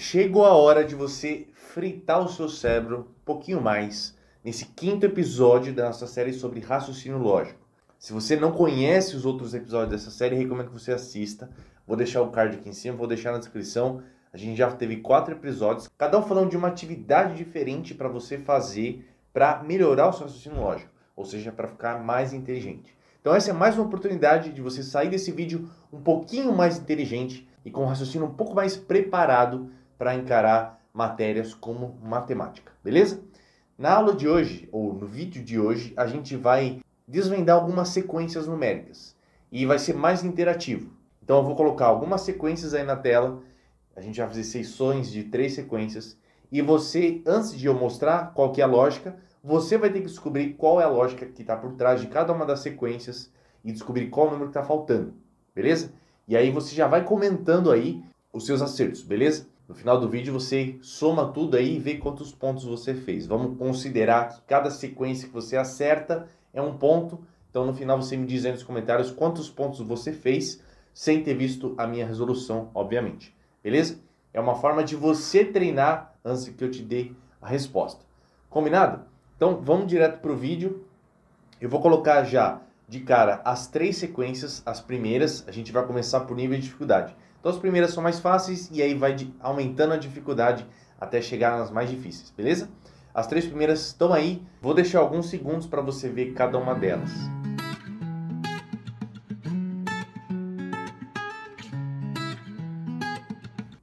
Chegou a hora de você fritar o seu cérebro um pouquinho mais nesse quinto episódio da nossa série sobre raciocínio lógico. Se você não conhece os outros episódios dessa série, recomendo que você assista. Vou deixar o card aqui em cima, vou deixar na descrição. A gente já teve quatro episódios, cada um falando de uma atividade diferente para você fazer para melhorar o seu raciocínio lógico, ou seja, para ficar mais inteligente. Então essa é mais uma oportunidade de você sair desse vídeo um pouquinho mais inteligente e com um raciocínio um pouco mais preparado para encarar matérias como matemática, beleza? Na aula de hoje, ou no vídeo de hoje, a gente vai desvendar algumas sequências numéricas e vai ser mais interativo. Então eu vou colocar algumas sequências aí na tela, a gente vai fazer seções de três sequências e você, antes de eu mostrar qual que é a lógica, você vai ter que descobrir qual é a lógica que está por trás de cada uma das sequências e descobrir qual número está faltando, beleza? E aí você já vai comentando aí os seus acertos, beleza? No final do vídeo você soma tudo aí e vê quantos pontos você fez. Vamos considerar que cada sequência que você acerta é um ponto. Então no final você me diz aí nos comentários quantos pontos você fez sem ter visto a minha resolução, obviamente. Beleza? É uma forma de você treinar antes que eu te dê a resposta. Combinado? Então vamos direto para o vídeo. Eu vou colocar já de cara as três sequências, as primeiras, a gente vai começar por nível de dificuldade. Então as primeiras são mais fáceis e aí vai aumentando a dificuldade até chegar nas mais difíceis, beleza? As três primeiras estão aí, vou deixar alguns segundos para você ver cada uma delas.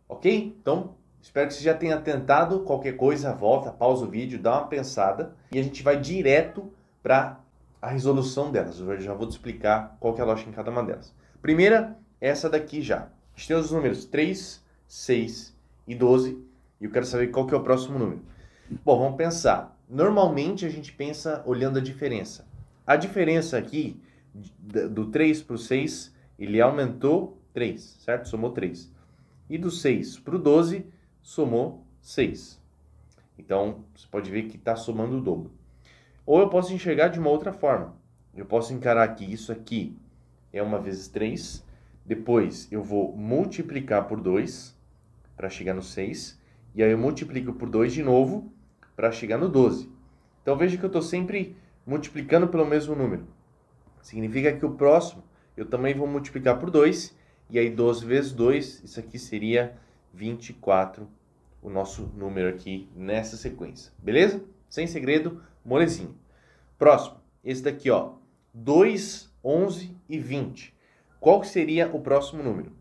Ok? Então, espero que você já tenha tentado. Qualquer coisa, volta, pausa o vídeo, dá uma pensada e a gente vai direto para a resolução delas. Eu já vou te explicar qual é a lógica em cada uma delas. Primeira, essa daqui já gente tem os números 3, 6 e 12, e eu quero saber qual que é o próximo número. Bom, vamos pensar. Normalmente a gente pensa olhando a diferença. A diferença aqui, do 3 para o 6, ele aumentou 3, certo? Somou 3. E do 6 para o 12, somou 6. Então, você pode ver que está somando o dobro. Ou eu posso enxergar de uma outra forma. Eu posso encarar que isso aqui é 1 vezes 3, depois eu vou multiplicar por 2 para chegar no 6. E aí eu multiplico por 2 de novo para chegar no 12. Então veja que eu estou sempre multiplicando pelo mesmo número. Significa que o próximo eu também vou multiplicar por 2. E aí 12 vezes 2, isso aqui seria 24, o nosso número aqui nessa sequência. Beleza? Sem segredo, molezinho. Próximo, esse daqui, ó. 2, 11 e 20. Qual seria o próximo número?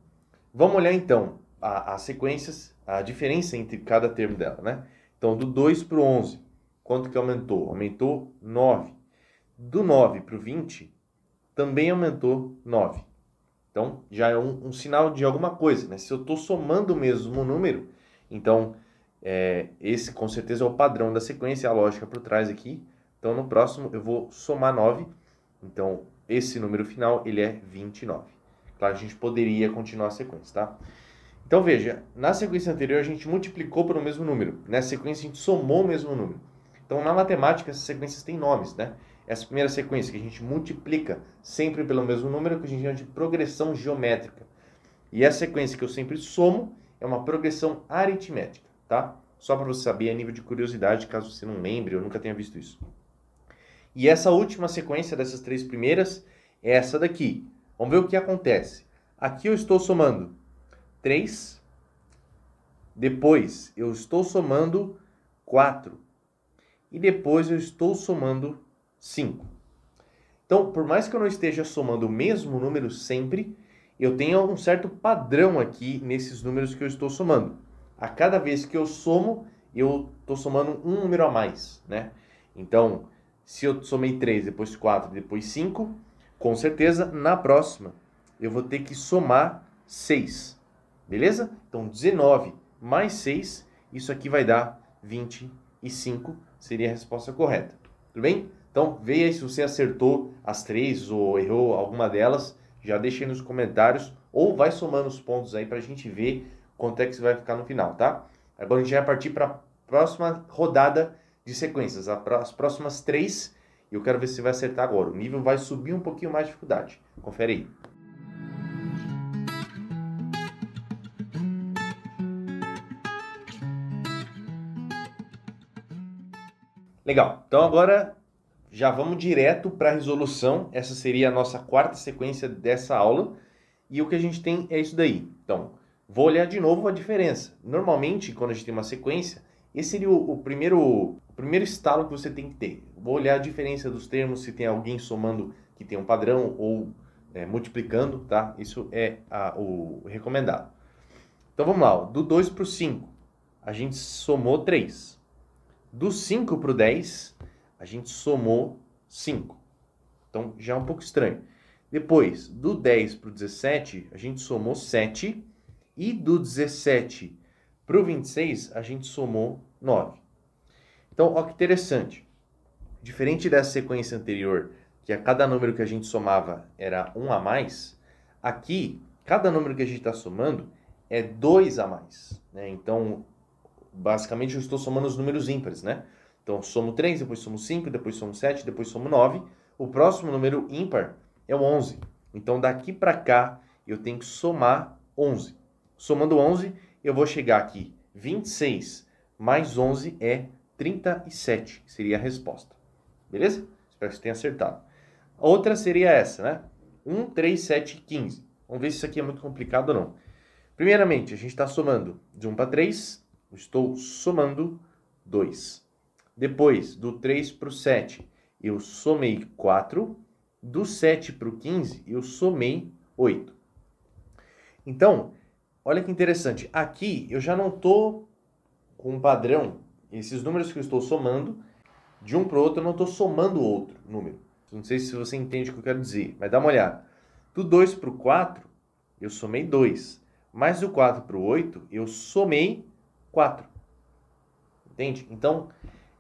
Vamos olhar então as sequências, a diferença entre cada termo dela, né? Então, do 2 para o 11, quanto que aumentou? Aumentou 9. Do 9 para o 20, também aumentou 9. Então, já é um, um sinal de alguma coisa, né? Se eu estou somando o mesmo número, então, é, esse com certeza é o padrão da sequência, a lógica por trás aqui. Então, no próximo eu vou somar 9. Então, esse número final ele é 29. Claro, a gente poderia continuar a sequência, tá? Então veja, na sequência anterior a gente multiplicou pelo mesmo número, nessa sequência a gente somou o mesmo número. Então na matemática essas sequências têm nomes, né? Essa primeira sequência que a gente multiplica sempre pelo mesmo número que a gente chama de progressão geométrica. E a sequência que eu sempre somo é uma progressão aritmética, tá? Só para você saber a nível de curiosidade, caso você não lembre ou nunca tenha visto isso. E essa última sequência dessas três primeiras é essa daqui. Vamos ver o que acontece. Aqui eu estou somando 3, depois eu estou somando 4 e depois eu estou somando 5. Então, por mais que eu não esteja somando o mesmo número sempre, eu tenho um certo padrão aqui nesses números que eu estou somando. A cada vez que eu somo, eu estou somando um número a mais, né? Então, se eu somei 3, depois 4, depois 5, com certeza na próxima eu vou ter que somar 6. Beleza? Então 19 mais 6, isso aqui vai dar 25, seria a resposta correta. Tudo bem? Então veja se você acertou as três ou errou alguma delas. Já deixa aí nos comentários ou vai somando os pontos aí para a gente ver quanto é que você vai ficar no final, tá? Agora a gente vai partir para a próxima rodada de sequências, as próximas três. E eu quero ver se vai acertar agora. O nível vai subir um pouquinho mais de dificuldade. Confere aí. Legal. Então agora já vamos direto para a resolução. Essa seria a nossa quarta sequência dessa aula. E o que a gente tem é isso daí. Então, vou olhar de novo a diferença. Normalmente, quando a gente tem uma sequência, esse seria o, o primeiro, o primeiro estalo que você tem que ter. Vou olhar a diferença dos termos, se tem alguém somando que tem um padrão ou é, multiplicando, tá? Isso é a, o recomendado. Então vamos lá, do 2 para o 5, a gente somou 3. Do 5 para o 10, a gente somou 5. Então já é um pouco estranho. Depois, do 10 para o 17, a gente somou 7. E do 17 para o 26, a gente somou 9. Então, olha que interessante. Diferente dessa sequência anterior, que a cada número que a gente somava era 1 a mais, aqui, cada número que a gente está somando é 2 a mais. Né? Então, basicamente, eu estou somando os números ímpares, né? Então, somo 3, depois somo 5, depois somo 7, depois somo 9. O próximo número ímpar é o 11. Então, daqui para cá, eu tenho que somar 11. Somando 11, eu vou chegar aqui. 26 mais 11 é 37, seria a resposta. Beleza? Espero que você tenha acertado. A outra seria essa, né? 1, 3, 7, 15. Vamos ver se isso aqui é muito complicado ou não. Primeiramente, a gente está somando de 1 para 3, estou somando 2. Depois, do 3 para o 7, eu somei 4. Do 7 para o 15, eu somei 8. Então, Olha que interessante. Aqui eu já não estou com um padrão. Esses números que eu estou somando, de um para o outro, eu não estou somando outro número. Não sei se você entende o que eu quero dizer, mas dá uma olhada. Do 2 para o 4, eu somei 2. Mais do 4 para o 8, eu somei 4. Entende? Então,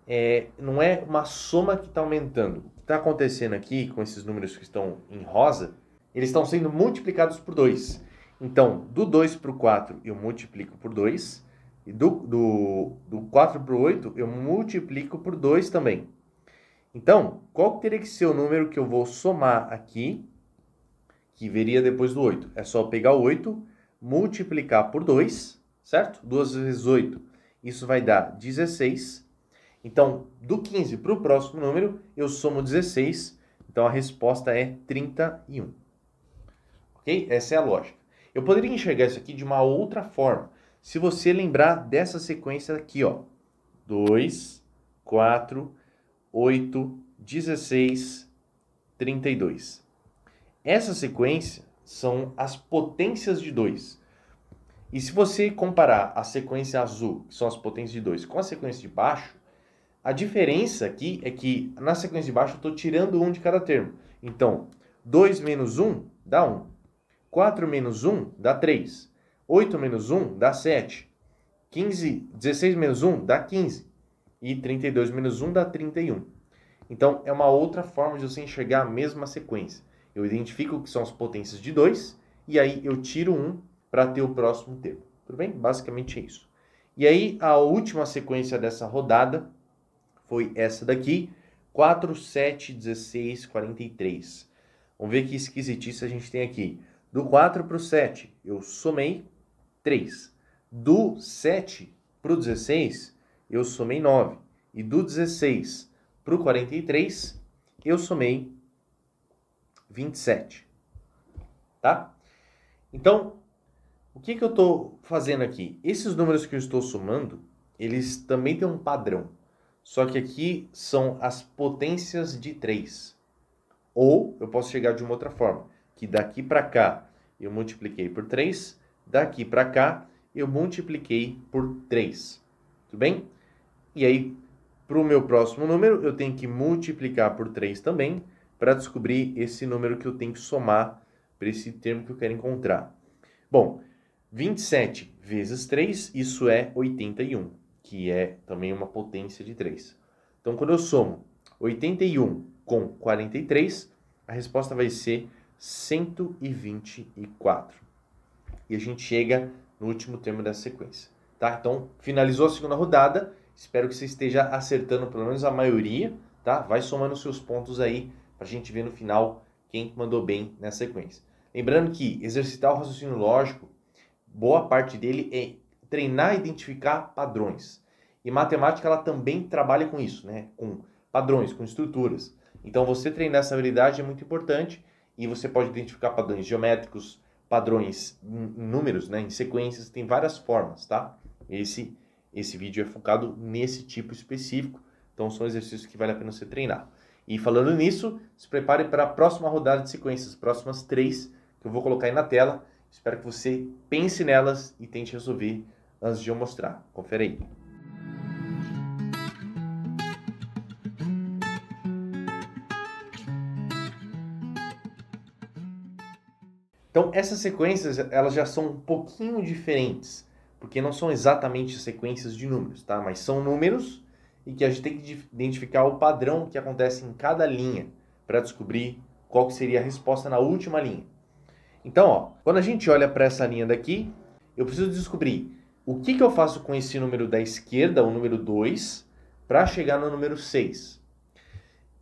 é, não é uma soma que está aumentando. O que está acontecendo aqui com esses números que estão em rosa, eles estão sendo multiplicados por 2. Então, do 2 para o 4 eu multiplico por 2, e do, do, do 4 para o 8 eu multiplico por 2 também. Então, qual teria que ser o número que eu vou somar aqui, que viria depois do 8? É só pegar o 8, multiplicar por 2, certo? 2 vezes 8, isso vai dar 16. Então, do 15 para o próximo número, eu somo 16. Então, a resposta é 31. Ok? Essa é a lógica. Eu poderia enxergar isso aqui de uma outra forma. Se você lembrar dessa sequência aqui, ó. 2, 4, 8, 16, 32. Essa sequência são as potências de 2. E se você comparar a sequência azul, que são as potências de 2, com a sequência de baixo, a diferença aqui é que na sequência de baixo eu estou tirando um de cada termo. Então, 2 menos 1 dá 1. 4 menos 1 dá 3. 8 menos 1 dá 7. 15, 16 menos 1 dá 15. E 32 menos 1 dá 31. Então, é uma outra forma de você enxergar a mesma sequência. Eu identifico que são as potências de 2 e aí eu tiro 1 para ter o próximo termo. Tudo bem? Basicamente é isso. E aí, a última sequência dessa rodada foi essa daqui, 4, 7, 16, 43. Vamos ver que esquisitice a gente tem aqui. Do 4 para o 7, eu somei 3. Do 7 para o 16, eu somei 9. E do 16 para o 43, eu somei 27. Tá? Então, o que, que eu estou fazendo aqui? Esses números que eu estou somando, eles também têm um padrão. Só que aqui são as potências de 3. Ou eu posso chegar de uma outra forma que daqui para cá eu multipliquei por 3, daqui para cá eu multipliquei por 3. Tudo bem? E aí, para o meu próximo número, eu tenho que multiplicar por 3 também para descobrir esse número que eu tenho que somar para esse termo que eu quero encontrar. Bom, 27 vezes 3, isso é 81, que é também uma potência de 3. Então, quando eu somo 81 com 43, a resposta vai ser 124. E a gente chega no último termo da sequência. Tá? Então, finalizou a segunda rodada. Espero que você esteja acertando pelo menos a maioria. Tá? Vai somando seus pontos aí para a gente ver no final quem mandou bem na sequência. Lembrando que exercitar o raciocínio lógico, boa parte dele é treinar e identificar padrões. E matemática ela também trabalha com isso, né? com padrões, com estruturas. Então, você treinar essa habilidade é muito importante e você pode identificar padrões geométricos, padrões em números, né, em sequências, tem várias formas, tá? Esse esse vídeo é focado nesse tipo específico, então são exercícios que vale a pena você treinar. E falando nisso, se prepare para a próxima rodada de sequências, próximas três que eu vou colocar aí na tela. Espero que você pense nelas e tente resolver antes de eu mostrar. Confere aí. Então, essas sequências, elas já são um pouquinho diferentes, porque não são exatamente sequências de números, tá? Mas são números e que a gente tem que identificar o padrão que acontece em cada linha para descobrir qual que seria a resposta na última linha. Então, ó, quando a gente olha para essa linha daqui, eu preciso descobrir o que, que eu faço com esse número da esquerda, o número 2, para chegar no número 6.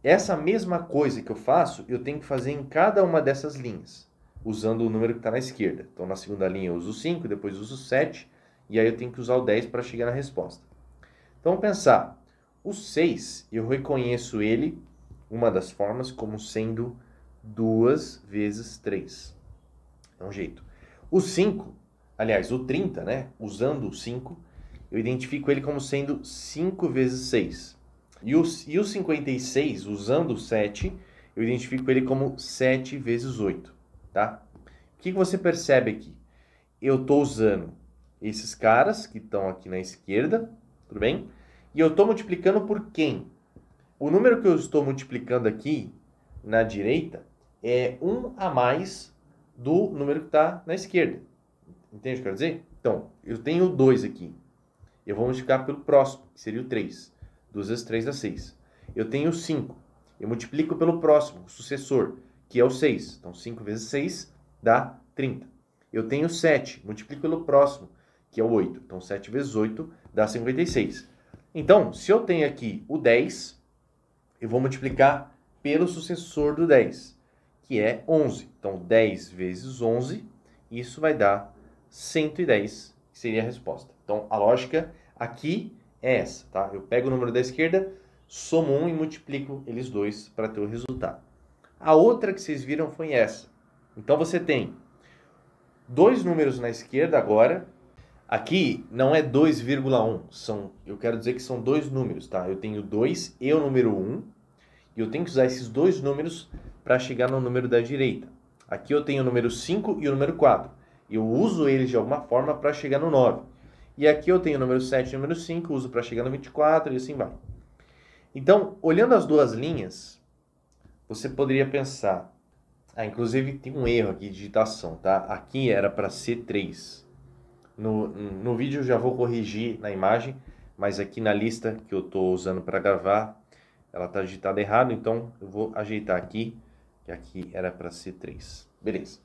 Essa mesma coisa que eu faço, eu tenho que fazer em cada uma dessas linhas usando o número que está na esquerda. Então, na segunda linha eu uso 5, depois uso 7, e aí eu tenho que usar o 10 para chegar na resposta. Então, vamos pensar. O 6, eu reconheço ele, uma das formas, como sendo 2 vezes 3. É um jeito. O 5, aliás, o 30, né? Usando o 5, eu identifico ele como sendo 5 vezes 6. E o, e o 56, usando o 7, eu identifico ele como 7 vezes 8 tá? O que, que você percebe aqui? Eu estou usando esses caras que estão aqui na esquerda, tudo bem? E eu estou multiplicando por quem? O número que eu estou multiplicando aqui na direita é 1 a mais do número que está na esquerda. Entende o que eu quero dizer? Então, eu tenho 2 aqui. Eu vou multiplicar pelo próximo, que seria o 3. 2 vezes 3 dá 6. Eu tenho 5. Eu multiplico pelo próximo, o sucessor, que é o 6. Então, 5 vezes 6 dá 30. Eu tenho 7, multiplico pelo próximo, que é o 8. Então, 7 vezes 8 dá 56. Então, se eu tenho aqui o 10, eu vou multiplicar pelo sucessor do 10, que é 11. Então, 10 vezes 11, isso vai dar 110, que seria a resposta. Então, a lógica aqui é essa, tá? Eu pego o número da esquerda, somo 1 e multiplico eles dois para ter o resultado. A outra que vocês viram foi essa. Então você tem dois números na esquerda agora. Aqui não é 2,1, são, eu quero dizer que são dois números, tá? Eu tenho 2 e o número 1, um, e eu tenho que usar esses dois números para chegar no número da direita. Aqui eu tenho o número 5 e o número 4. Eu uso eles de alguma forma para chegar no 9. E aqui eu tenho o número 7 e o número 5, uso para chegar no 24 e assim vai. Então, olhando as duas linhas, você poderia pensar. Ah, inclusive tem um erro aqui de digitação, tá? Aqui era para ser 3. No, no vídeo eu já vou corrigir na imagem, mas aqui na lista que eu estou usando para gravar, ela está digitada errado, então eu vou ajeitar aqui, que aqui era para ser 3. Beleza.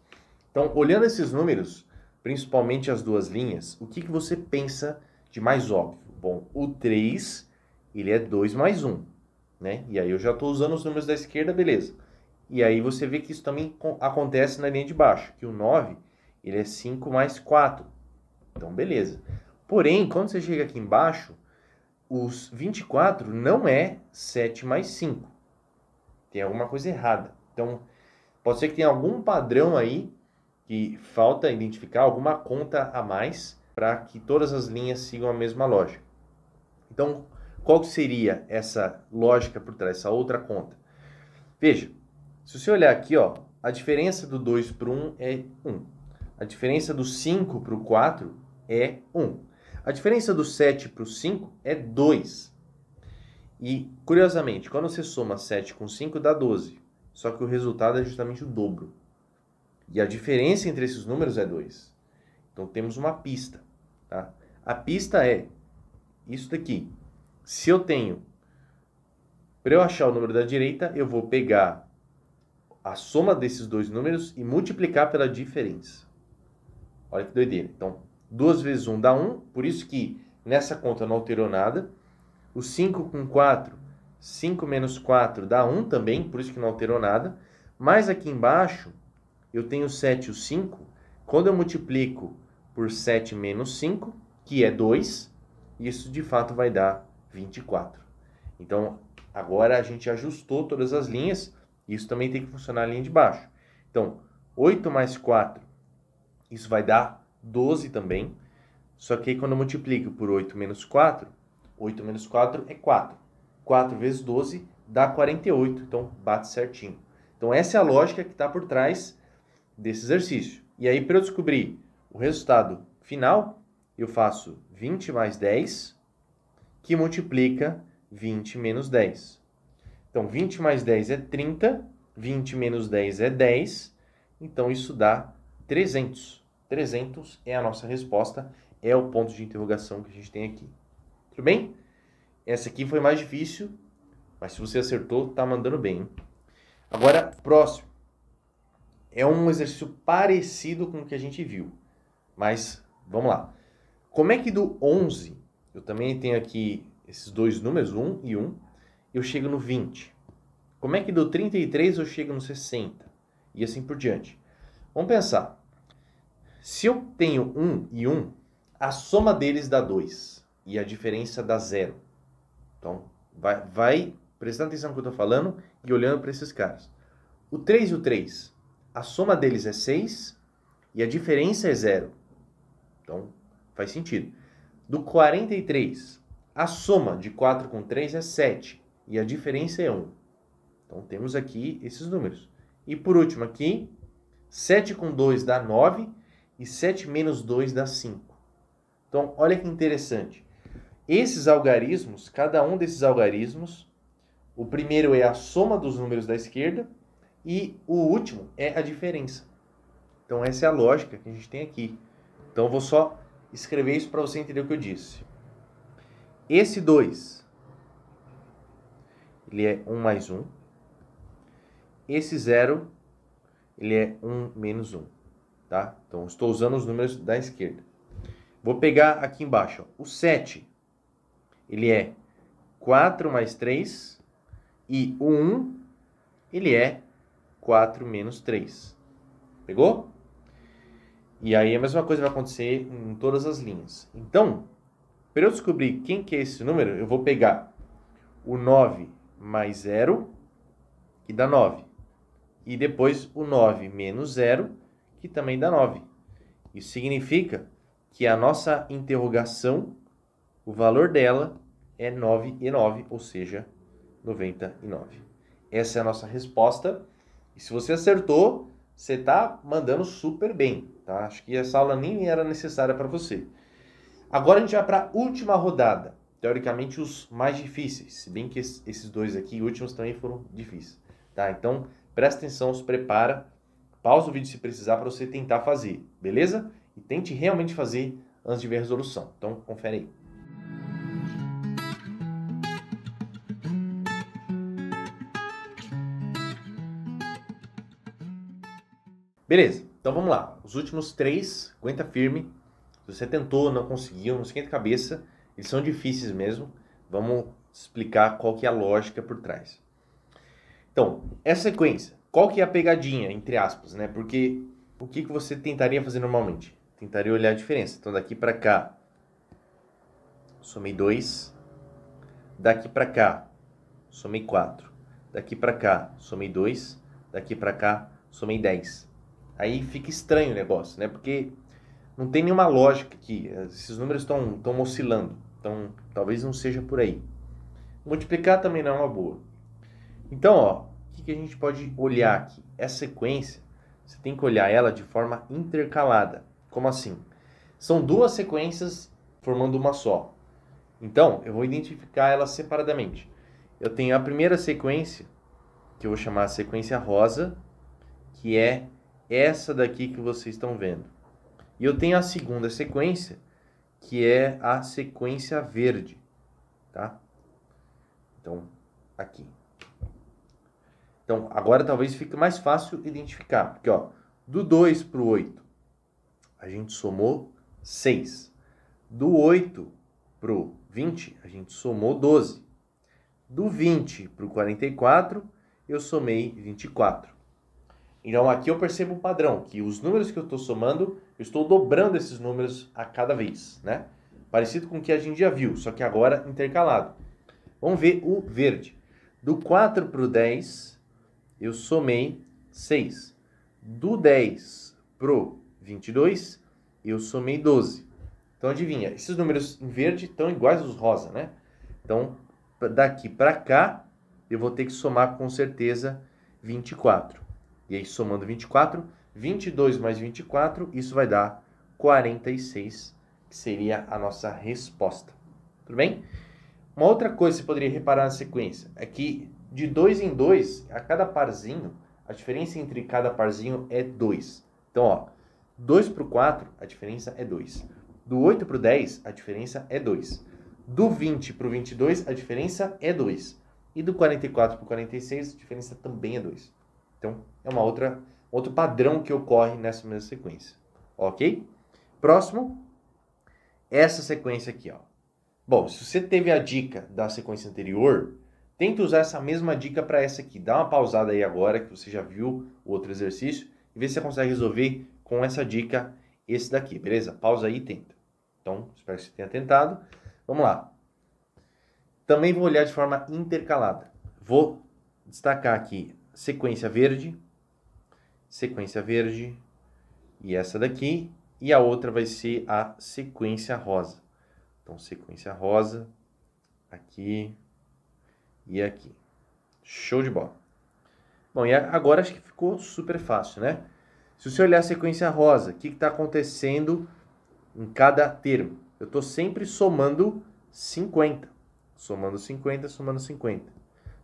Então, olhando esses números, principalmente as duas linhas, o que, que você pensa de mais óbvio? Bom, o 3, ele é 2 mais 1. Né? E aí eu já estou usando os números da esquerda, beleza. E aí você vê que isso também acontece na linha de baixo, que o 9 ele é 5 mais 4. Então, beleza. Porém, quando você chega aqui embaixo, os 24 não é 7 mais 5. Tem alguma coisa errada. Então, pode ser que tenha algum padrão aí que falta identificar, alguma conta a mais, para que todas as linhas sigam a mesma lógica. Então, qual seria essa lógica por trás, dessa outra conta? Veja, se você olhar aqui, ó, a diferença do 2 para o 1 é 1. A diferença do 5 para o 4 é 1. A diferença do 7 para o 5 é 2. E, curiosamente, quando você soma 7 com 5, dá 12. Só que o resultado é justamente o dobro. E a diferença entre esses números é 2. Então temos uma pista. Tá? A pista é isso daqui. Se eu tenho, para eu achar o número da direita, eu vou pegar a soma desses dois números e multiplicar pela diferença. Olha que doideira. Então, 2 vezes 1 um dá 1, um, por isso que nessa conta não alterou nada. O 5 com 4, 5 menos 4 dá 1 um também, por isso que não alterou nada. Mas aqui embaixo, eu tenho 7 e o 5. Quando eu multiplico por 7 menos 5, que é 2, isso de fato vai dar 24. Então, agora a gente ajustou todas as linhas, isso também tem que funcionar a linha de baixo. Então, 8 mais 4, isso vai dar 12 também, só que aí quando eu multiplico por 8 menos 4, 8 menos 4 é 4. 4 vezes 12 dá 48, então bate certinho. Então, essa é a lógica que está por trás desse exercício. E aí, para eu descobrir o resultado final, eu faço 20 mais 10 que multiplica 20 menos 10. Então, 20 mais 10 é 30, 20 menos 10 é 10, então isso dá 300. 300 é a nossa resposta, é o ponto de interrogação que a gente tem aqui. Tudo bem? Essa aqui foi mais difícil, mas se você acertou, tá mandando bem. Hein? Agora, próximo. É um exercício parecido com o que a gente viu, mas vamos lá. Como é que do 11 eu também tenho aqui esses dois números, 1 e 1, eu chego no 20. Como é que do 33 eu chego no 60? E assim por diante. Vamos pensar. Se eu tenho 1 e 1, a soma deles dá 2 e a diferença dá 0. Então, vai, vai prestando atenção no que eu estou falando e olhando para esses caras. O 3 e o 3, a soma deles é 6 e a diferença é 0. Então, faz sentido. Do 43, a soma de 4 com 3 é 7 e a diferença é 1. Então temos aqui esses números. E por último aqui, 7 com 2 dá 9 e 7 menos 2 dá 5. Então olha que interessante. Esses algarismos, cada um desses algarismos, o primeiro é a soma dos números da esquerda e o último é a diferença. Então essa é a lógica que a gente tem aqui. Então eu vou só escrever isso para você entender o que eu disse. Esse 2, ele é 1 um mais 1. Um. Esse 0, ele é 1 um menos 1. Tá? Então, estou usando os números da esquerda. Vou pegar aqui embaixo. Ó. O 7, ele é 4 mais 3. E o 1, ele é 4 menos 3. Pegou? E aí a mesma coisa vai acontecer em todas as linhas. Então, para eu descobrir quem que é esse número, eu vou pegar o 9 mais 0, que dá 9. E depois o 9 menos 0, que também dá 9. Isso significa que a nossa interrogação, o valor dela é 9 e 9, ou seja, 99. Essa é a nossa resposta. E se você acertou, você está mandando super bem. Tá? Acho que essa aula nem era necessária para você. Agora a gente vai para a última rodada. Teoricamente, os mais difíceis. Se bem que esses dois aqui, últimos, também foram difíceis. Tá? Então, presta atenção, se prepara. Pausa o vídeo se precisar para você tentar fazer, beleza? E tente realmente fazer antes de ver a resolução. Então, confere aí. Beleza. Então vamos lá, os últimos três, aguenta firme. Se você tentou, não conseguiu, não esquenta a cabeça, eles são difíceis mesmo. Vamos explicar qual que é a lógica por trás. Então, essa sequência, qual que é a pegadinha, entre aspas, né? Porque o que, que você tentaria fazer normalmente? Tentaria olhar a diferença. Então daqui para cá, somei 2. Daqui para cá, somei 4. Daqui para cá, somei 2. Daqui para cá, somei 10. Aí fica estranho o negócio, né? Porque não tem nenhuma lógica aqui. Esses números estão estão oscilando. Então, talvez não seja por aí. Multiplicar também não é uma boa. Então, ó, o que, que a gente pode olhar aqui? Essa sequência, você tem que olhar ela de forma intercalada. Como assim? São duas sequências formando uma só. Então, eu vou identificar elas separadamente. Eu tenho a primeira sequência, que eu vou chamar a sequência rosa, que é essa daqui que vocês estão vendo. E eu tenho a segunda sequência, que é a sequência verde, tá? Então, aqui. Então, agora talvez fique mais fácil identificar, porque ó, do 2 para o 8, a gente somou 6. Do 8 para o 20, a gente somou 12. Do 20 para o 44, eu somei 24. Então aqui eu percebo um padrão, que os números que eu estou somando, eu estou dobrando esses números a cada vez, né? Parecido com o que a gente já viu, só que agora intercalado. Vamos ver o verde. Do 4 para o 10, eu somei 6. Do 10 para o 22, eu somei 12. Então adivinha, esses números em verde estão iguais aos rosa, né? Então daqui para cá, eu vou ter que somar com certeza 24. E aí, somando 24, 22 mais 24, isso vai dar 46, que seria a nossa resposta. Tudo bem? Uma outra coisa que você poderia reparar na sequência é que de 2 em 2, a cada parzinho, a diferença entre cada parzinho é 2. Então, ó, 2 para o 4, a diferença é 2. Do 8 para o 10, a diferença é 2. Do 20 para o 22, a diferença é 2. E do 44 para o 46, a diferença também é 2. Então, é uma outra, outro padrão que ocorre nessa mesma sequência. Ok? Próximo, essa sequência aqui. Ó. Bom, se você teve a dica da sequência anterior, tenta usar essa mesma dica para essa aqui. Dá uma pausada aí agora, que você já viu o outro exercício, e vê se você consegue resolver com essa dica esse daqui, beleza? Pausa aí e tenta. Então, espero que você tenha tentado. Vamos lá. Também vou olhar de forma intercalada. Vou destacar aqui sequência verde, sequência verde e essa daqui. E a outra vai ser a sequência rosa. Então, sequência rosa, aqui e aqui. Show de bola. Bom, e agora acho que ficou super fácil, né? Se você olhar a sequência rosa, o que está acontecendo em cada termo? Eu estou sempre somando 50. Somando 50, somando 50.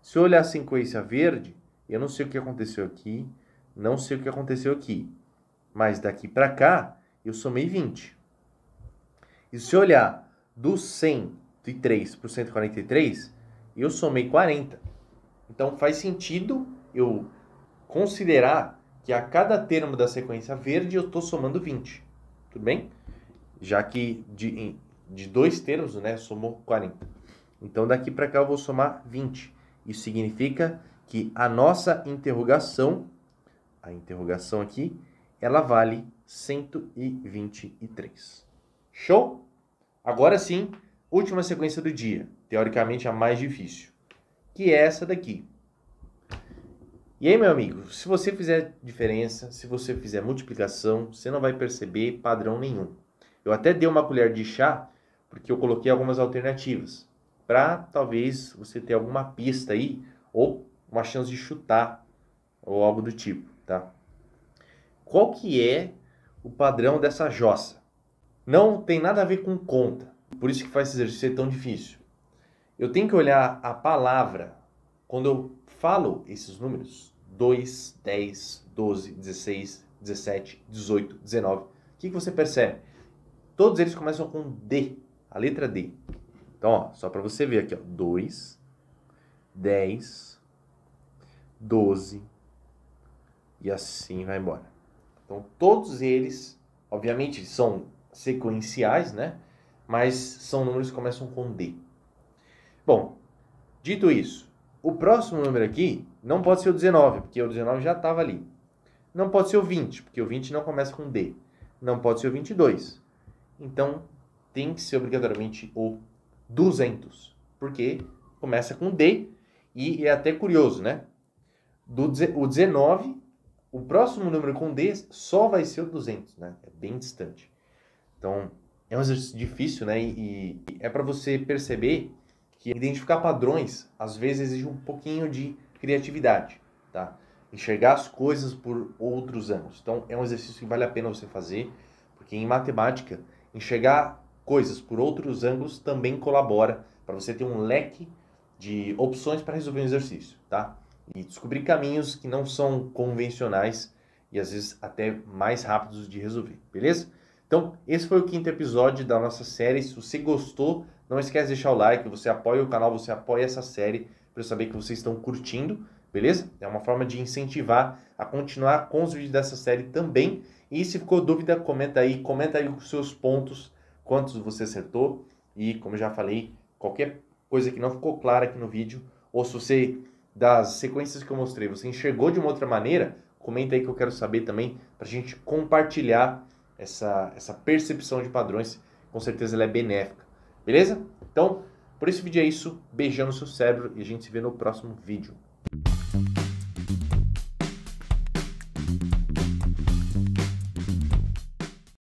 Se eu olhar a sequência verde, eu não sei o que aconteceu aqui, não sei o que aconteceu aqui. Mas daqui para cá, eu somei 20. E se eu olhar do 103 para o 143, eu somei 40. Então faz sentido eu considerar que a cada termo da sequência verde eu estou somando 20. Tudo bem? Já que de, de dois termos, né, somou 40. Então daqui para cá eu vou somar 20. Isso significa que a nossa interrogação, a interrogação aqui, ela vale 123. Show? Agora sim, última sequência do dia, teoricamente a mais difícil, que é essa daqui. E aí, meu amigo, se você fizer diferença, se você fizer multiplicação, você não vai perceber padrão nenhum. Eu até dei uma colher de chá porque eu coloquei algumas alternativas para talvez você ter alguma pista aí ou uma chance de chutar ou algo do tipo, tá? Qual que é o padrão dessa jossa? Não tem nada a ver com conta, por isso que faz esse exercício ser tão difícil. Eu tenho que olhar a palavra quando eu falo esses números, 2, 10, 12, 16, 17, 18, 19, o que, que você percebe? Todos eles começam com D, a letra D. Então, ó, só para você ver aqui, 2, 10, 12 e assim vai embora. Então todos eles, obviamente, são sequenciais, né? Mas são números que começam com D. Bom, dito isso, o próximo número aqui não pode ser o 19, porque o 19 já estava ali. Não pode ser o 20, porque o 20 não começa com D. Não pode ser o 22. Então, tem que ser obrigatoriamente o 200, porque começa com D e é até curioso, né? do o 19, o próximo número com 10 só vai ser o 200, né? É bem distante. Então, é um exercício difícil, né? E, e é para você perceber que identificar padrões às vezes exige um pouquinho de criatividade, tá? Enxergar as coisas por outros ângulos Então, é um exercício que vale a pena você fazer, porque em matemática, enxergar coisas por outros ângulos também colabora para você ter um leque de opções para resolver um exercício, tá? e descobrir caminhos que não são convencionais e às vezes até mais rápidos de resolver, beleza? Então, esse foi o quinto episódio da nossa série. Se você gostou, não esquece de deixar o like, você apoia o canal, você apoia essa série para eu saber que vocês estão curtindo, beleza? É uma forma de incentivar a continuar com os vídeos dessa série também. E se ficou dúvida, comenta aí, comenta aí os seus pontos, quantos você acertou. E como eu já falei, qualquer coisa que não ficou clara aqui no vídeo, ou se você das sequências que eu mostrei, você enxergou de uma outra maneira? Comenta aí que eu quero saber também para a gente compartilhar essa, essa percepção de padrões. Com certeza ela é benéfica, beleza? Então, por esse vídeo é isso. Beijão no seu cérebro e a gente se vê no próximo vídeo.